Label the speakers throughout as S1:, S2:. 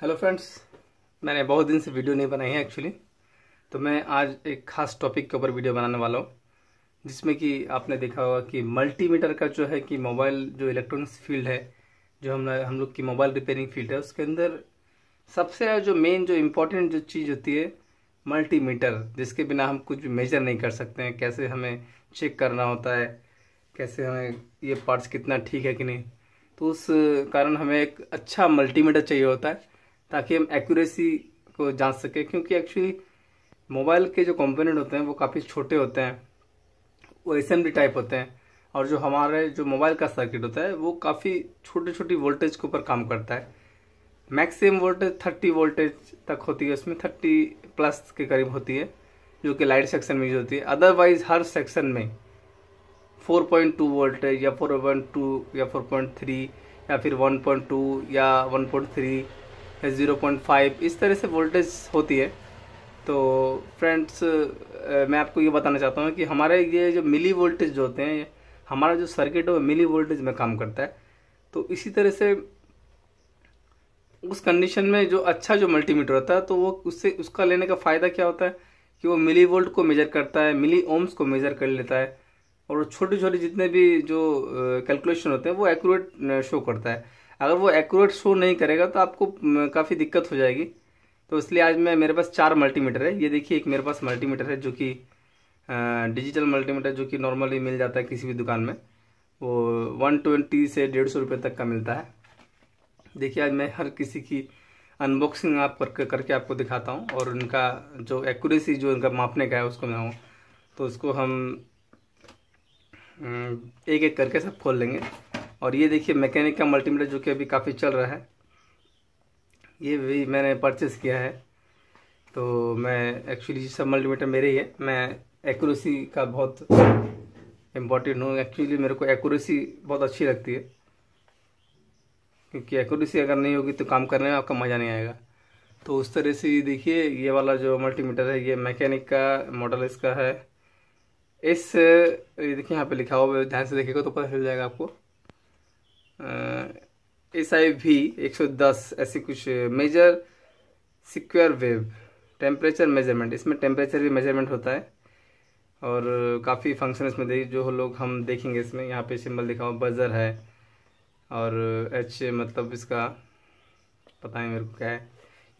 S1: Hello friends मैंने बहुत दिन से वीडियो नहीं बनाई है एक्चुअली तो मैं आज एक खास टॉपिक के ऊपर वीडियो बनाने वाला हूँ जिसमें कि आपने देखा होगा कि मल्टीमीटर का जो है कि मोबाइल जो इलेक्ट्रॉनिक्स फील्ड है जो हम हम लोग की मोबाइल रिपेयरिंग फील्ड है उसके अंदर सबसे जो मेन जो इम्पोर्टेंट जो चीज़ होती है मल्टीमीटर जिसके बिना हम कुछ भी मेजर नहीं कर सकते हैं कैसे हमें चेक करना होता है कैसे हमें ये पार्ट्स कितना ठीक है कि नहीं तो उस कारण हमें एक अच्छा मल्टीमीटर चाहिए होता है ताकि हम एक्यूरेसी को जांच सकें क्योंकि एक्चुअली मोबाइल के जो कंपोनेंट होते हैं वो काफ़ी छोटे होते हैं वो एस टाइप होते हैं और जो हमारे जो मोबाइल का सर्किट होता है वो काफ़ी छोटे छोटी वोल्टेज के ऊपर काम करता है मैक्सिमम वोल्टेज थर्टी वोल्टेज तक होती है उसमें थर्टी प्लस के करीब होती है जो कि लाइट सेक्शन में यूज होती है अदरवाइज हर सेक्शन में 4.2 वोल्टेज या 4.2 या 4.3 या फिर 1.2 या ज़ीरो पॉइंट फाइव इस तरह से वोल्टेज होती है तो फ्रेंड्स मैं आपको ये बताना चाहता हूँ कि हमारे ये जो मिली वोल्टेज जो होते हैं हमारा जो सर्किट है वो मिली वोल्टेज में काम करता है तो इसी तरह से उस कंडीशन में जो अच्छा जो मल्टीमीटर होता है तो वो उससे उसका लेने का फ़ायदा क्या होता है कि वो मिली वोल्ट को मेजर करता है मिली ओम्स को मेजर कर लेता है और छोटे छोटे जितने भी जो कैलकुलेशन होते हैं वो एक्यूरेट शो करता है अगर वो एक्यूरेट शो नहीं करेगा तो आपको काफ़ी दिक्कत हो जाएगी तो इसलिए आज मैं मेरे पास चार मल्टीमीटर है ये देखिए एक मेरे पास मल्टीमीटर है जो कि डिजिटल मल्टीमीटर जो कि नॉर्मली मिल जाता है किसी भी दुकान में वो वन ट्वेंटी से डेढ़ सौ रुपये तक का मिलता है देखिए आज मैं हर किसी की अनबॉक्सिंग आप कर करके आपको दिखाता हूँ और उनका जो एक्यूरेसी जो उनका मापने का है उसको मैं हूँ तो उसको हम एक एक करके सब खोल लेंगे और ये देखिए मैकेनिक का मल्टीमीटर जो कि अभी काफ़ी चल रहा है ये भी मैंने परचेस किया है तो मैं एक्चुअली सब मल्टीमीटर मेरे ही है मैं एक्यूरेसी का बहुत इम्पोर्टेंट हूँ एक्चुअली मेरे को एक्यूरेसी बहुत अच्छी लगती है क्योंकि एक्यूरेसी अगर नहीं होगी तो काम करने में आपका मज़ा नहीं आएगा तो उस तरह से देखिए ये वाला जो मल्टीमीटर है ये मैकेनिक का मॉडल इसका है इस देखिए यहाँ पे लिखा हुआ ध्यान से देखेगा तो पता चल जाएगा आपको एस आई वी एक सौ दस ऐसी कुछ measure secure wave temperature measurement इसमें टेम्परेचर भी मेजरमेंट होता है और काफ़ी फंक्शन इसमें देखिए जो लोग हम देखेंगे इसमें यहाँ पे सिंबल दिखाओ बजर है और एच मतलब इसका पता है मेरे को क्या है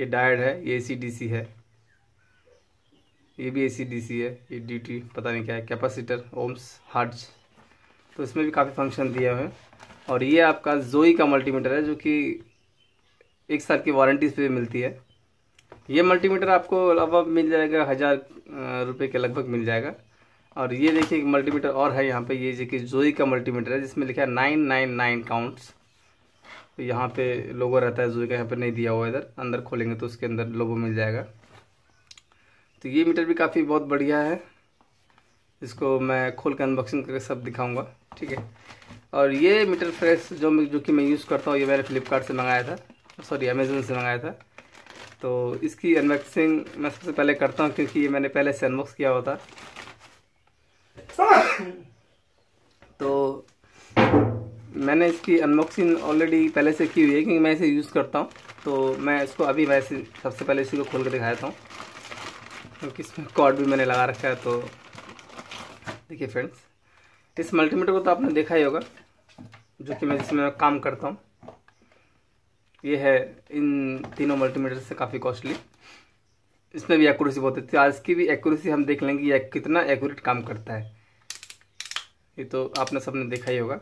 S1: ये डायड है ये ए है ये भी ए है ये ड्यूटी पता नहीं क्या है कैपेसिटर ओम्स हार्ट्स तो इसमें भी काफ़ी फंक्शन दिया हुआ है और ये आपका जोई का मल्टीमीटर है जो कि एक साल की वारंटी इस पर मिलती है ये मल्टीमीटर आपको लगभग मिल जाएगा हज़ार रुपये के लगभग मिल जाएगा और ये देखिए मल्टीमीटर और है यहाँ पे ये जो कि जोई का मल्टीमीटर है जिसमें लिखा है नाइन नाइन नाइन काउंट्स तो यहाँ पे लोगो रहता है जोई का यहाँ पे नहीं दिया हुआ इधर अंदर खोलेंगे तो उसके अंदर लोगो मिल जाएगा तो ये मीटर भी काफ़ी बहुत बढ़िया है इसको मैं खोल के अनबॉक्सिंग करके सब दिखाऊँगा ठीक है और ये मीटर फ्रेश जो जो कि मैं यूज़ करता हूँ ये मैंने फ्लिपकार्ट से मंगाया था सॉरी अमेजोन से मंगाया था तो इसकी अनबॉक्सिंग मैं सबसे पहले करता हूँ क्योंकि ये मैंने पहले से अनबॉक्स किया होता तो मैंने इसकी अनबॉक्सिंग ऑलरेडी पहले से की हुई है क्योंकि मैं इसे यूज़ करता हूँ तो मैं इसको अभी मैं सबसे पहले इसी को खोल कर दिखाया हूँ क्योंकि इसमें कॉर्ड भी मैंने लगा रखा है तो देखिए फ्रेंड्स तो इस मल्टीमीटर को तो आपने देखा ही होगा जो कि मैं जिसमें काम करता हूँ ये है इन तीनों मल्टीमीटर से काफ़ी कॉस्टली इसमें भी एक्यूरेसी बहुत अच्छी आज की भी एक्यूरेसी हम देख लेंगे ये कितना एक्यूरेट काम करता है ये तो आपने सबने देखा ही होगा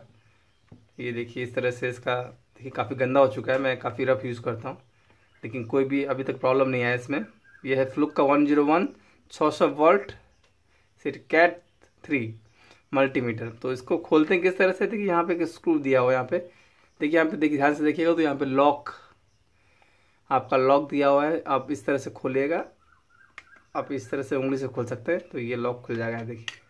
S1: ये देखिए इस तरह से इसका देखिए काफ़ी गंदा हो चुका है मैं काफ़ी रफ यूज़ करता हूँ लेकिन कोई भी अभी तक प्रॉब्लम नहीं आया इसमें यह है फ्लुक का वन जीरो वन छः सौ वोल्ट सिट कैट थ्री मल्टीमीटर तो इसको खोलते हैं किस तरह से देखिए यहाँ पे एक स्क्रू दिया हुआ है यहाँ पे देखिए यहाँ पे देखिए ध्यान से देखिएगा तो यहाँ पे लॉक आपका लॉक दिया हुआ है आप इस तरह से खोलिएगा आप इस तरह से उंगली से खोल सकते हैं तो ये लॉक खुल जाएगा देखिए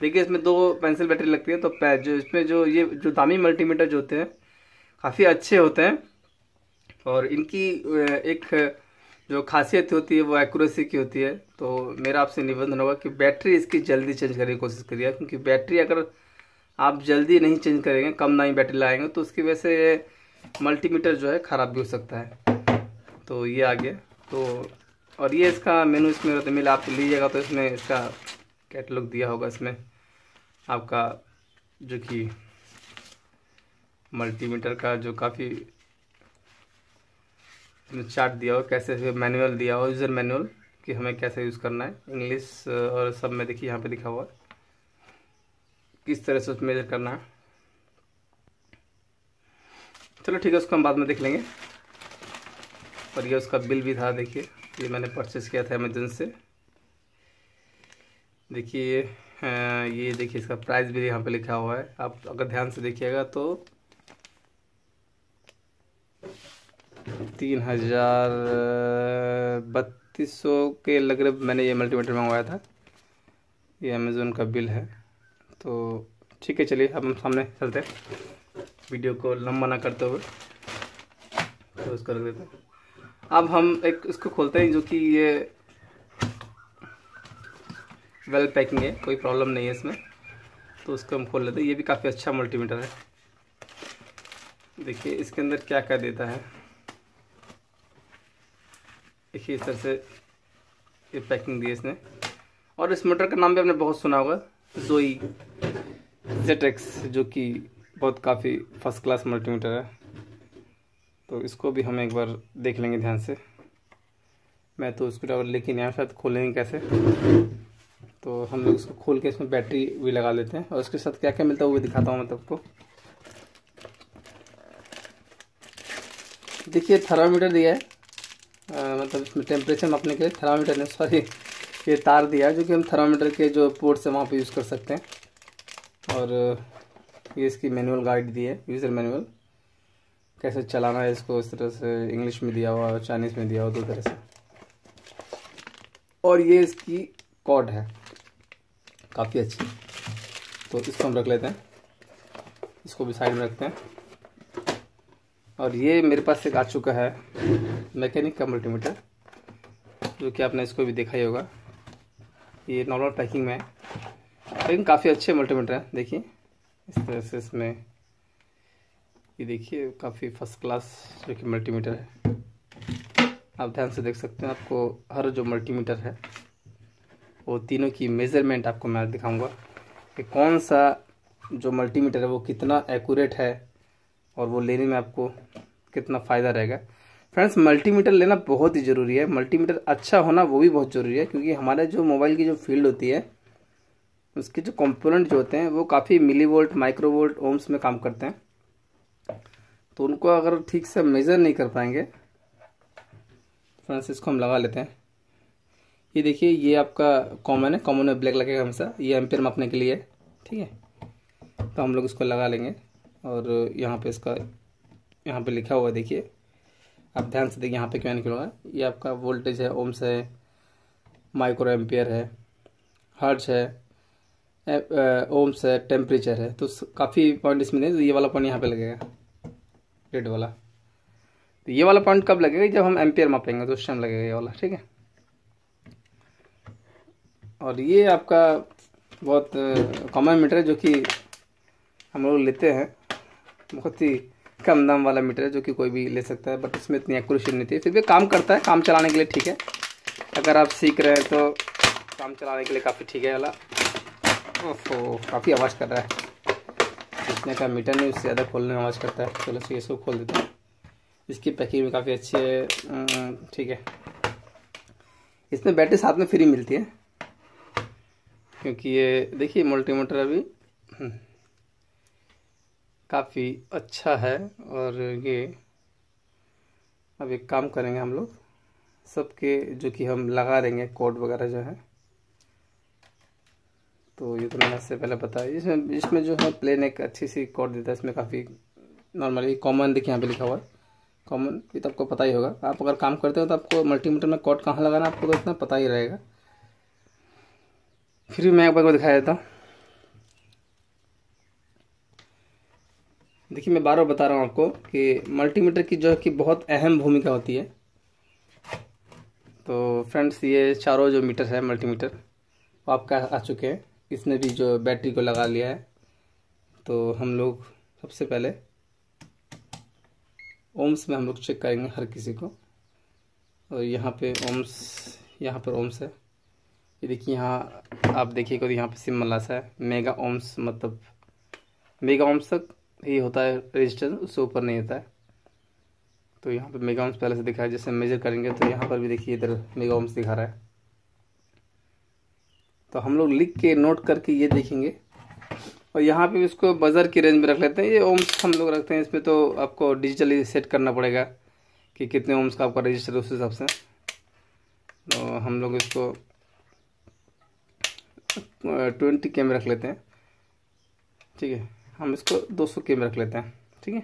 S1: देखिए इसमें दो पेंसिल बैटरी लगती है तो जो इसमें जो ये जो दामी मल्टीमीटर जो होते हैं काफ़ी अच्छे होते हैं और इनकी एक जो खासियत होती है वो एक्यूरेसी की होती है तो मेरा आपसे निवेदन होगा कि बैटरी इसकी जल्दी चेंज करने की कोशिश करिए क्योंकि बैटरी अगर आप जल्दी नहीं चेंज करेंगे कम ना ही बैटरी लाएंगे तो उसकी वजह से मल्टीमीटर जो है ख़राब भी हो सकता है तो ये आ गया तो और ये इसका मेनू इसमें तो मिला आप लीजिएगा तो इसमें इसका कैटलॉग दिया होगा इसमें आपका जो कि मल्टीमीटर का जो काफ़ी चार्ट दिया हो कैसे मैनुअल दिया हो यूज़र मैनुअल कि हमें कैसे यूज़ करना है इंग्लिश uh, और सब में देखिए यहाँ पे लिखा हुआ है किस तरह से उसमें मेजर करना है चलो ठीक है उसको हम बाद में देख लेंगे और ये उसका बिल भी था देखिए ये मैंने परचेज़ किया था अमेजन से देखिए ये uh, देखिए इसका प्राइस भी यहाँ पे लिखा हुआ है आप अगर ध्यान से देखिएगा तो तीन हज़ार बत्तीस सौ के लग मैंने ये मल्टीमीटर मंगवाया था ये अमेज़ोन का बिल है तो ठीक है चलिए अब हम सामने चलते हैं वीडियो को लंबा ना करते हुए उसको तो रख देते हैं अब हम एक इसको खोलते हैं जो कि ये वेल पैकिंग है कोई प्रॉब्लम नहीं है इसमें तो उसको हम खोल लेते हैं ये भी काफ़ी अच्छा मल्टीमीटर है देखिए इसके अंदर क्या क्या देता है देखिए इस तरह से ये पैकिंग दी है इसने और इस मोटर का नाम भी आपने बहुत सुना होगा जोई जेट जो कि बहुत काफ़ी फर्स्ट क्लास मल्टीमीटर है तो इसको भी हम एक बार देख लेंगे ध्यान से मैं तो उसको ड्राइवर लेके नहीं आया शायद खोलेंगे कैसे तो हम लोग इसको खोल के इसमें बैटरी भी लगा लेते हैं और उसके साथ क्या क्या मिलता है वो भी दिखाता हूँ मैं तब देखिए थर्मामीटर दिया है मतलब इसमें टेम्परेचर मापने के लिए थर्मामीटर ने सॉरी ये तार दिया है जो कि हम थर्मामीटर के जो पोर्ट्स हैं वहाँ पर यूज़ कर सकते हैं और ये इसकी मैनुअल गाइड दी है यूज़र मैनुअल कैसे चलाना है इसको इस तरह से इंग्लिश में दिया हुआ चाइनीज़ में दिया हुआ दो तरह से और ये इसकी कॉड है काफ़ी अच्छी तो इसको हम रख लेते हैं इसको भी साइड में रखते हैं और ये मेरे पास एक आ चुका है मैकेनिक का मल्टीमीटर जो कि आपने इसको भी देखा ही होगा ये नॉर्मल पैकिंग में है लेकिन काफ़ी अच्छे मल्टीमीटर हैं देखिए इस तरह से इसमें ये देखिए काफ़ी फर्स्ट क्लास जो कि मल्टीमीटर है आप ध्यान से देख सकते हैं आपको हर जो मल्टीमीटर है वो तीनों की मेज़रमेंट आपको मैं दिखाऊँगा कि कौन सा जो मल्टीमीटर है वो कितना एकूरेट है और वो लेने में आपको कितना फ़ायदा रहेगा फ्रेंड्स मल्टीमीटर लेना बहुत ही ज़रूरी है मल्टीमीटर अच्छा होना वो भी बहुत ज़रूरी है क्योंकि हमारे जो मोबाइल की जो फील्ड होती है उसके जो कंपोनेंट जो होते हैं वो काफ़ी milli volt micro volt ohms में काम करते हैं तो उनको अगर ठीक से मेज़र नहीं कर पाएंगे फ्रेंड्स इसको हम लगा लेते हैं ये देखिए ये आपका कॉमन है कॉमन में ब्लैक लगेगा हमेशा ये एम्पियर मापने के लिए ठीक है तो हम लोग इसको लगा लेंगे और यहाँ पे इसका यहाँ पे लिखा हुआ देखिए आप ध्यान से देखिए यहाँ पे क्यों निकलूँगा ये आपका वोल्टेज है ओम्स है माइक्रो एम्पियर है हर्ट्स है ओम्स है टेम्परेचर है तो काफ़ी पॉइंट इसमें नहीं तो ये वाला पॉइंट यहाँ पे लगेगा रेड वाला तो ये वाला पॉइंट कब लगेगा जब हम एम्पियर मापेंगे तो उस टाइम लगेगा ये वाला ठीक है और ये आपका बहुत कॉमन मीटर है जो कि हम लोग लेते हैं बहुत ही कम दाम वाला मीटर है जो कि कोई भी ले सकता है बट इसमें इतनी एक्यूरेशन नहीं थी फिर भी काम करता है काम चलाने के लिए ठीक है अगर आप सीख रहे हैं तो काम चलाने के लिए काफ़ी ठीक है वाला ओहो काफ़ी आवाज़ कर रहा है जितने का मीटर नहीं उससे ज़्यादा खोलने में आवाज़ करता है चलो सी इसको सब खोल देते हैं इसकी पैकिंग भी काफ़ी अच्छी है हम्म, ठीक है इसमें बैटरी साथ में फ्री मिलती है क्योंकि ये देखिए मल्टीमीटर अभी हम्म। काफ़ी अच्छा है और ये अब एक काम करेंगे हम लोग सबके जो कि हम लगा देंगे कोड वगैरह जो है तो ये तो मैंने इससे पहले बताया इसमें इसमें जो है प्लेन एक अच्छी सी कोड देता है इसमें काफ़ी नॉर्मली कॉमन देखिए यहाँ पे लिखा हुआ है कॉमन ये तो आपको पता ही होगा आप अगर काम करते हो तो आपको मल्टीमीटर में कोड कहाँ लगाना आपको तो इतना पता ही रहेगा फिर भी मैं एक बार को दिखाया देता हूँ देखिए मैं बार बार बता रहा हूँ आपको कि मल्टीमीटर की जो है कि बहुत अहम भूमिका होती है तो फ्रेंड्स ये चारों जो मीटर है मल्टीमीटर वो आपका आ चुके हैं इसने भी जो बैटरी को लगा लिया है तो हम लोग सबसे पहले ओम्स में हम लोग चेक करेंगे हर किसी को और यहाँ पे ओम्स यहाँ पर ओम्स है ये देखिए यहाँ आप देखिए यहाँ पर सिम है मेगा ओम्स मतलब मेगा ओम्स तक ये होता है रेजिस्टेंस उससे ऊपर नहीं होता है तो यहाँ पे मेगा ओम्स पहले से दिखा है जैसे मेजर करेंगे तो यहाँ पर भी देखिए इधर मेगा ओम्स दिखा रहा है तो हम लोग लिख के नोट करके ये देखेंगे और यहाँ पे इसको बज़र की रेंज में रख लेते हैं ये ओम्स हम लोग रखते हैं इसमें तो आपको डिजिटली सेट करना पड़ेगा कि कितने ओम्स का आपका रजिस्टर उस हिसाब से तो हम लोग इसको ट्वेंटी के में रख लेते हैं ठीक है हम इसको 200 सौ के में रख लेते हैं ठीक है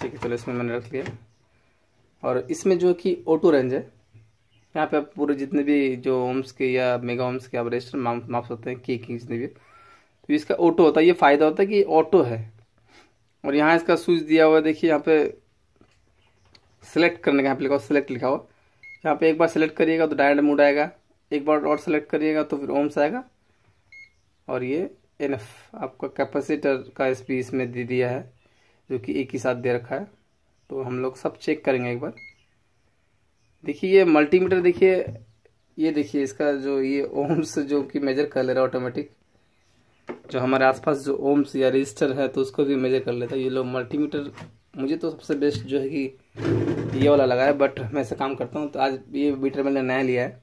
S1: ठीक है चलो इसमें मैंने रख लिया और इसमें जो कि ऑटो रेंज है यहाँ पे आप पूरे जितने भी जो ओम्स के या मेगा ओम्स के आप रजिस्टर माप सकते हैं की की जितने भी तो इसका ऑटो होता है ये फ़ायदा होता है कि ऑटो है और यहाँ इसका स्विच दिया हुआ है देखिए यहाँ पे सेलेक्ट करने का यहाँ पे लिखा हुआ सेलेक्ट लिखा हुआ यहाँ पे एक बार सेलेक्ट करिएगा तो डायरेक्ट मूड आएगा एक बार और सेलेक्ट करिएगा तो फिर ओम्स आएगा और ये इनफ आपका कैपेसिटर का पी इसमें दे दिया है जो कि एक ही साथ दे रखा है तो हम लोग सब चेक करेंगे एक बार देखिए ये मल्टीमीटर देखिए ये देखिए इसका जो ये ओम्स जो कि मेजर कर ले रहा है ऑटोमेटिक जो हमारे आसपास जो ओम्स या रजिस्टर है तो उसको भी मेजर कर लेता है ये लोग मल्टीमीटर मुझे तो सबसे बेस्ट जो है कि ये वाला लगा है बट मैं ऐसा काम करता हूँ तो आज ये मीटर मैंने नया लिया है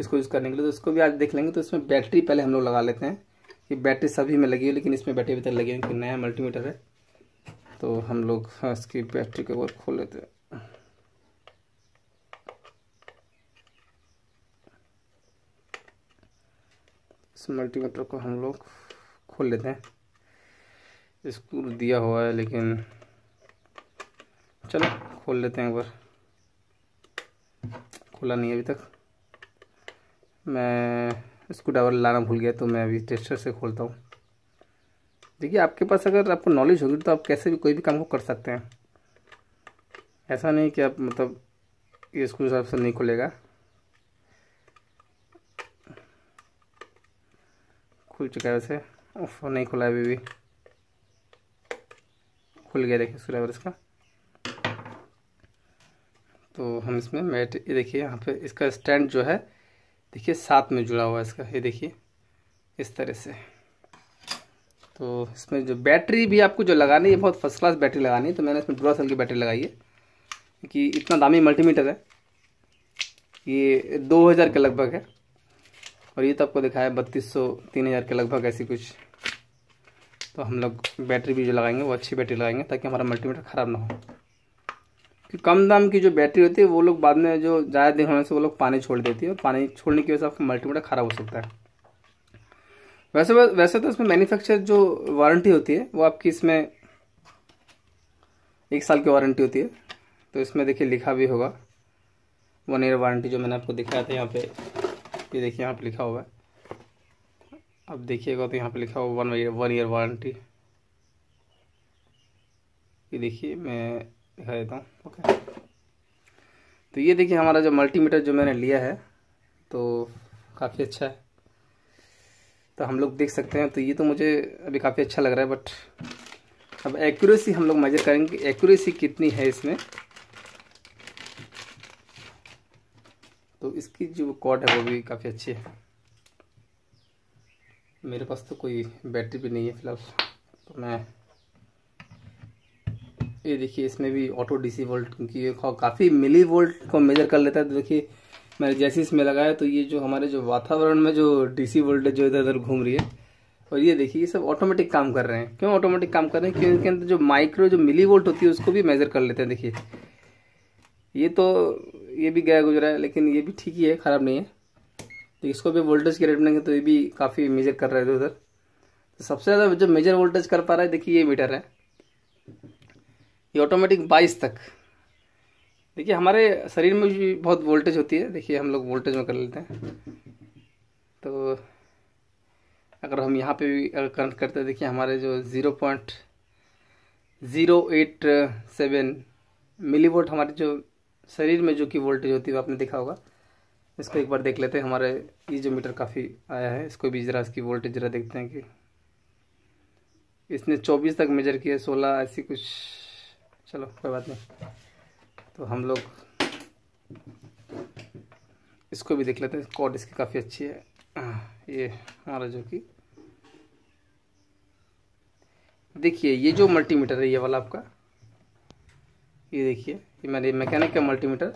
S1: इसको यूज़ करने के लिए तो इसको भी आज देख लेंगे तो इसमें बैटरी पहले हम लोग लगा लेते हैं कि बैटरी सभी में लगी हुई लेकिन इसमें बैटरी अभी तक लगी हुई नया मल्टीमीटर है तो हम लोग हाँ, इसकी बैटरी कवर खोल लेते हैं इस मल्टीमीटर को हम लोग खोल लेते हैं इसको दिया हुआ है लेकिन चलो खोल लेते हैं एक बार खोला नहीं अभी तक मैं स्क्रू ड्राइवर लाना भूल गया तो मैं अभी टेस्टर से खोलता हूँ देखिए आपके पास अगर आपको नॉलेज होगी तो आप कैसे भी कोई भी काम को कर सकते हैं ऐसा नहीं कि आप मतलब ये स्क्रू ड्राइवर से नहीं खुलेगा खुल चुका है वैसे ओफ नहीं खुला अभी भी खुल गया देखिए स्क्रू ड्राइवर इसका तो हम इसमें मैट देखिए यहाँ पे इसका स्टैंड जो है देखिए साथ में जुड़ा हुआ है इसका ये देखिए इस तरह से तो इसमें जो बैटरी भी आपको जो लगानी है बहुत फर्स्ट क्लास बैटरी लगानी है तो मैंने इसमें डोरासेल की बैटरी लगाई है क्योंकि इतना दामी मल्टीमीटर है ये दो हज़ार के लगभग है और ये तो आपको दिखाया बत्तीस सौ तीन हज़ार के लगभग ऐसी कुछ तो हम लोग बैटरी भी जो लगाएंगे वो अच्छी बैटरी लगाएंगे ताकि हमारा मल्टीमीटर ख़राब ना हो कि कम दाम की जो बैटरी होती है वो लोग बाद में जो ज़्यादा दिन होने से वो लोग पानी छोड़ देती है पानी छोड़ने की वजह से आपका मल्टीमीटर ख़राब हो सकता है वैसे वैसे तो इसमें मैन्युफैक्चर जो वारंटी होती है वो आपकी इसमें एक साल की वारंटी होती है तो इसमें देखिए लिखा भी होगा वन ईयर वारंटी जो मैंने आपको दिखाया था यहाँ पे ये देखिए यहाँ पे लिखा हुआ है अब देखिएगा तो यहाँ पे लिखा हुआ one year one year warranty ये देखिए मैं दिखा देता हूँ ओके तो ये देखिए हमारा जो मल्टीमीटर जो मैंने लिया है तो काफ़ी अच्छा है तो हम लोग देख सकते हैं तो ये तो मुझे अभी काफ़ी अच्छा लग रहा है बट अब एक्यूरेसी हम लोग मेजर करेंगे एक्यूरेसी कितनी है इसमें तो इसकी जो कॉर्ड है वो भी काफ़ी अच्छी है मेरे पास तो कोई बैटरी भी नहीं है फिलहाल तो मैं ये देखिए इसमें भी ऑटो डीसी वोल्ट की काफ़ी मिली वोल्ट को मेजर कर लेता है तो देखिए मैंने जैसे इसमें लगाया तो ये जो हमारे जो वातावरण में जो डीसी वोल्टेज जो इधर उधर घूम रही है और ये देखिए ये सब ऑटोमेटिक काम कर रहे हैं क्यों ऑटोमेटिक काम कर रहे हैं क्योंकि इनके अंदर जो माइक्रो जो मिली वोल्ट होती है उसको भी मेज़र कर लेते हैं देखिए ये तो ये भी गया गुजरा है लेकिन ये भी ठीक ही है ख़राब नहीं है तो इसको भी वोल्टेज की रेट में तो ये भी काफ़ी मेजर कर रहे थे उधर तो सबसे ज़्यादा जो मेजर वोल्टेज कर पा रहा है देखिए ये मीटर है ये ऑटोमेटिक बाईस तक देखिए हमारे शरीर में भी बहुत वोल्टेज होती है देखिए हम लोग वोल्टेज में कर लेते हैं तो अगर हम यहाँ पे भी अगर करंट करते हैं देखिए हमारे जो zero point zero eight seven milli volt हमारे जो शरीर में जो कि वोल्टेज होती है वो आपने देखा होगा इसको एक बार देख लेते हैं हमारे ये जो मीटर काफ़ी आया है इसको भी ज़रा इसकी वोल्टेज ज़रा देखते हैं कि इसने 24 तक मेजर किया 16 ऐसी कुछ चलो कोई बात नहीं तो हम लोग इसको भी देख लेते हैं कॉड इसकी काफ़ी अच्छी है ये हमारा जो कि देखिए ये जो मल्टीमीटर है ये वाला आपका ये देखिए ये मैंने मैकेनिक का मल्टीमीटर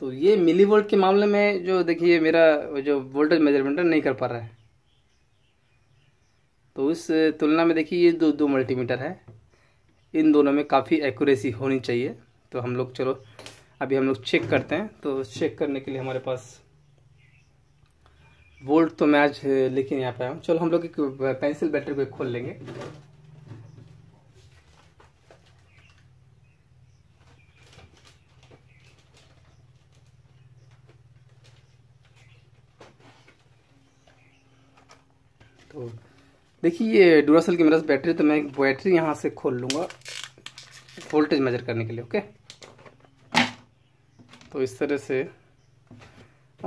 S1: तो ये मिली वोल्ट के मामले में जो देखिए मेरा जो वोल्टेज मेजरमेंट है नहीं कर पा रहा है तो उस तुलना में देखिए ये दो दो मल्टीमीटर है इन दोनों में काफ़ी एक्यूरेसी होनी चाहिए तो हम लोग चलो अभी हम लोग चेक करते हैं तो चेक करने के लिए हमारे पास वोल्ट तो मैं आज लेके नहीं आ पाया हूँ चलो हम लोग एक पेंसिल बैटरी को खोल लेंगे तो देखिए ये डूरासल की मेरा बैटरी तो मैं बैटरी यहाँ से खोल लूँगा वोल्टेज मेजर करने के लिए ओके तो इस तरह से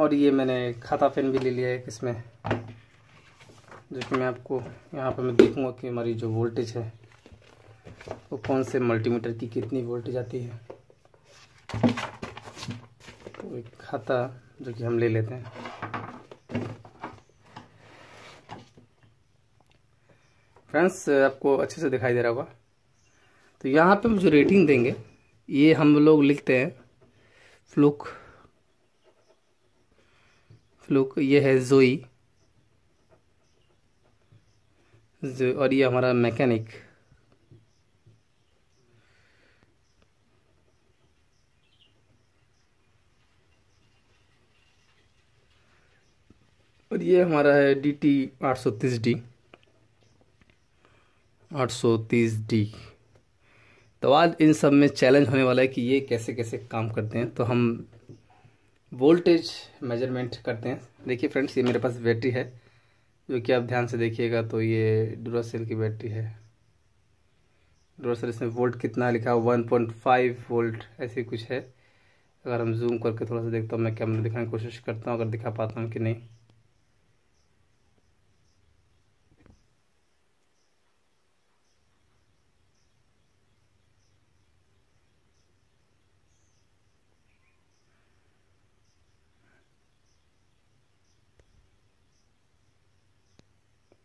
S1: और ये मैंने खाता पेन भी ले लिया है इसमें जो कि मैं आपको यहाँ पर मैं देखूँगा कि हमारी जो वोल्टेज है वो तो कौन से मल्टीमीटर की कितनी वोल्टेज आती है तो एक खाता जो कि हम ले लेते हैं फ्रेंड्स आपको अच्छे से दिखाई दे रहा होगा तो यहाँ पे हम जो रेटिंग देंगे ये हम लोग लिखते हैं फ्लूक फ्लूक ये है जोई जो और ये हमारा मैकेनिक और ये हमारा है डी टी आठ सौ तीस डी आठ सौ तीस डी तो आज इन सब में चैलेंज होने वाला है कि ये कैसे कैसे काम करते हैं तो हम वोल्टेज मेजरमेंट करते हैं देखिए फ्रेंड्स ये मेरे पास बैटरी है जो कि आप ध्यान से देखिएगा तो ये डोरासेल की बैटरी है डोरासेल इसमें वोल्ट कितना लिखा वन पॉइंट फाइव वोल्ट ऐसे कुछ है अगर हम जूम करके थोड़ा सा देखता हूँ मैं कैमरा दिखाने की कोशिश करता हूँ अगर दिखा पाता हूँ कि नहीं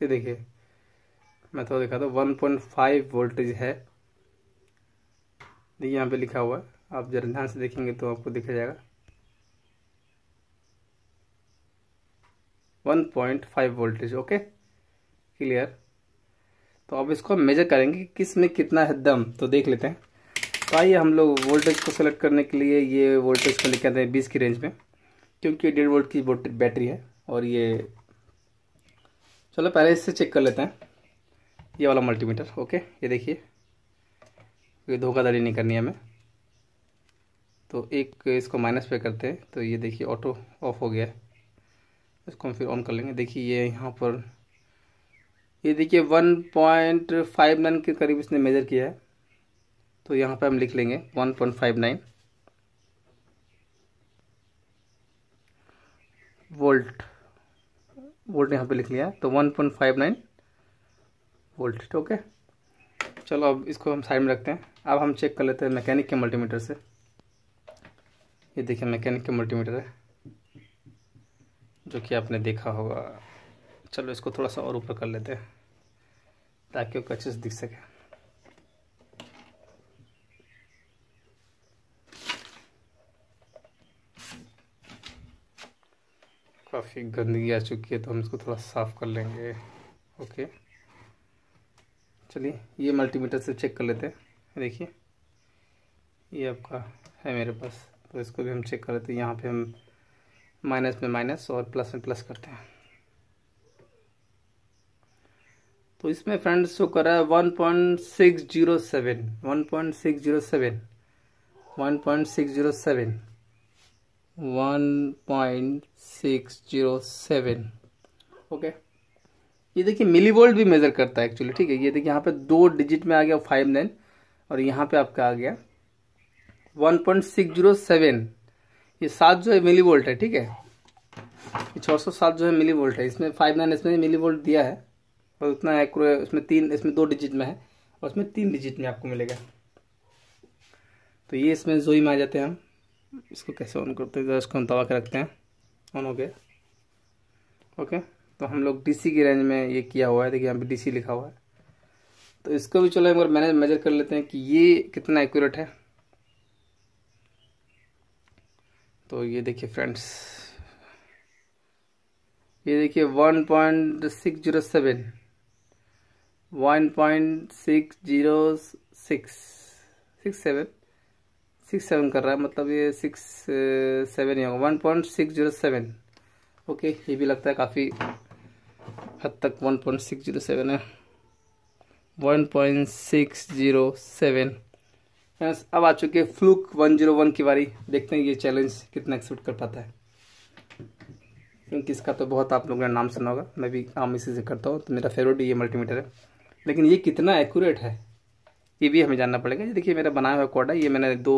S1: ये देखिए मैं थोड़ा तो दिखा दो वन पॉइंट फाइव वोल्टेज है देखिए यहाँ पे लिखा हुआ है आप जरा ध्यान से देखेंगे तो आपको दिखा जाएगा one point five voltage okay clear तो अब इसको मेजर करेंगे कि किस में कितना है दम तो देख लेते हैं तो आइए हम लोग वोल्टेज को सेलेक्ट करने के लिए ये वोल्टेज को लेकर आते हैं बीस की रेंज में क्योंकि डेढ़ वोल्ट की बैटरी है और ये चलो पहले इससे चेक कर लेते हैं ये वाला मल्टीमीटर ओके ये देखिए क्योंकि धोखाधड़ी नहीं करनी है हमें तो एक इसको माइनस पे करते हैं तो ये देखिए ऑटो ऑफ हो गया इसको हम फिर ऑन कर लेंगे देखिए ये यहाँ पर ये देखिए वन पॉइंट फाइव नाइन के करीब इसने मेज़र किया है तो यहाँ पर हम लिख लेंगे one point five nine volt volt यहाँ पे लिख लिया है तो 1.59 वोल्ट ओके चलो अब इसको हम साइड में रखते हैं अब हम चेक कर लेते हैं मैकेनिक के मल्टीमीटर से ये देखिए मैकेनिक के मल्टीमीटर है जो कि आपने देखा होगा चलो इसको थोड़ा सा और ऊपर कर लेते हैं ताकि वो अच्छे से दिख सके काफ़ी गंदगी आ चुकी है तो हम इसको थोड़ा साफ़ कर लेंगे ओके चलिए ये मल्टीमीटर से चेक कर लेते हैं देखिए ये आपका है मेरे पास तो इसको भी हम चेक कर लेते हैं यहाँ पे हम माइनस में माइनस और प्लस में प्लस करते हैं तो इसमें फ्रेंड्स शो कर रहा है one point six zero seven one point six zero seven one point six zero seven 1.607 okay ये देखिए मिली भी मेज़र करता है एक्चुअली ठीक है ये देखिए यहाँ पे दो डिजिट में आ गया फाइव नाइन और यहाँ पे आपका आ गया 1.607 ये सात जो है मिली वोल्ट है ठीक है ये छः सौ सात जो है मिली है इसमें फाइव नाइन इसमें मिली दिया है और उतना एक्रो इसमें तीन इसमें दो डिजिट में है और उसमें तीन डिजिट में आपको मिलेगा तो ये इसमें जोई में आ जाते हैं हम इसको कैसे ऑन करते हैं इसको हम दबा के रखते हैं ऑन हो गया ओके तो हम लोग डीसी की रेंज में ये किया हुआ है देखिए यहाँ पे डीसी लिखा हुआ है तो इसको भी चलो एक बार मैनेज मेजर कर लेते हैं कि ये कितना एक्यूरेट है तो ये देखिए फ्रेंड्स ये देखिए one point six zero seven one point six zero six six seven six seven कर रहा है मतलब ये सिक्स सेवन uh, ही होगा one point six zero seven okay ये भी लगता है काफ़ी हद तक one point six zero seven है one point six zero seven friends अब आ चुके हैं फ्लूक वन जीरो वन की बारी देखते हैं ये चैलेंज कितना एक्सेप्ट कर पाता है क्योंकि इसका तो बहुत आप लोगों ने नाम सुना होगा मैं भी काम इसी से करता हूँ तो मेरा फेवरेट ये मल्टीमीटर है लेकिन ये कितना एक्यूरेट है ये भी हमें जानना पड़ेगा ये देखिए मेरा बनाया हुआ कॉर्ड है ये मैंने दो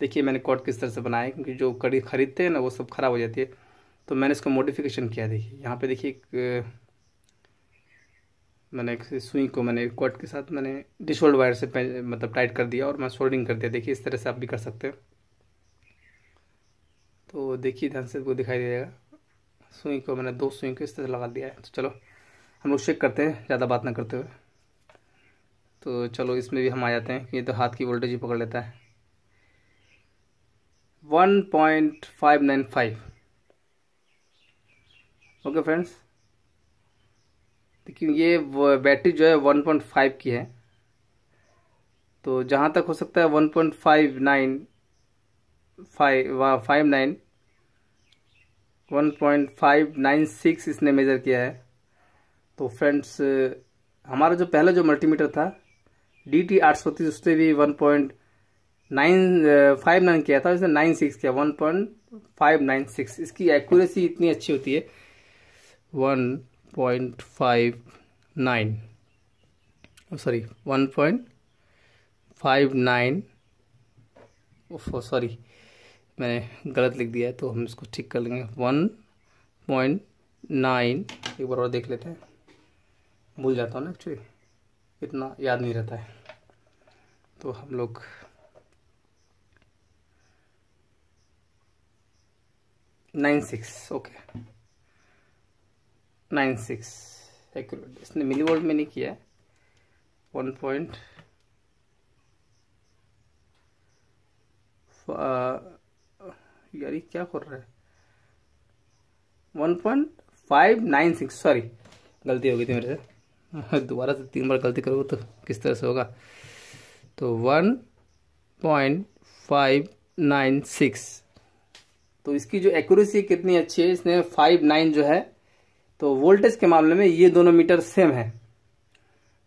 S1: देखिए मैंने कॉर्ड किस तरह से बनाया क्योंकि जो कड़ी खरीदते हैं ना वो सब ख़राब हो जाती है तो मैंने इसको मॉडिफिकेशन किया देखिए यहाँ पे देखिए एक मैंने एक सुई को मैंने कॉट के साथ मैंने डिशोल्ड वायर से मतलब टाइट कर दिया और मैं सोल्डिंग कर दिया देखिए इस तरह से आप भी कर सकते हैं तो देखिए ध्यान से वो दिखाई देगा सुई को मैंने दो सुई को इस तरह से लगा दिया है तो चलो हम लोग चेक करते हैं ज़्यादा बात ना करते हुए तो चलो इसमें भी हम आ जाते हैं ये तो हाथ की वोल्टेज ही पकड़ लेता है 1.595 ओके फ्रेंड्स देखिए ये बैटरी जो है 1.5 की है तो जहाँ तक हो सकता है 1.59 five nine one point five nine six इसने मेज़र किया है तो फ्रेंड्स हमारा जो पहला जो मल्टीमीटर था डी टी आठ सौ तीस उसने भी one point nine five nine किया था उसने नाइन सिक्स किया one point five nine six इसकी एक्यूरेसी इतनी अच्छी होती है one point five nine sorry one point five nine ओफो सॉरी मैंने गलत लिख दिया है तो हम इसको ठीक कर लेंगे वन पॉइंट नाइन एक बार और देख लेते हैं भूल जाता हूँ ना एक्चुअली इतना याद नहीं रहता है तो हम लोग nine six okay nine six accurate इसने मिली वोल्ट में नहीं किया है वन पॉइंट यार ये क्या कर रहा है one point five nine six sorry गलती हो गई थी मेरे से दोबारा से तीन बार गलती करोगे तो किस तरह से होगा तो one point five nine six तो इसकी जो एक्यूरेसी कितनी अच्छी है इसने फाइव नाइन जो है तो वोल्टेज के मामले में ये दोनों मीटर सेम है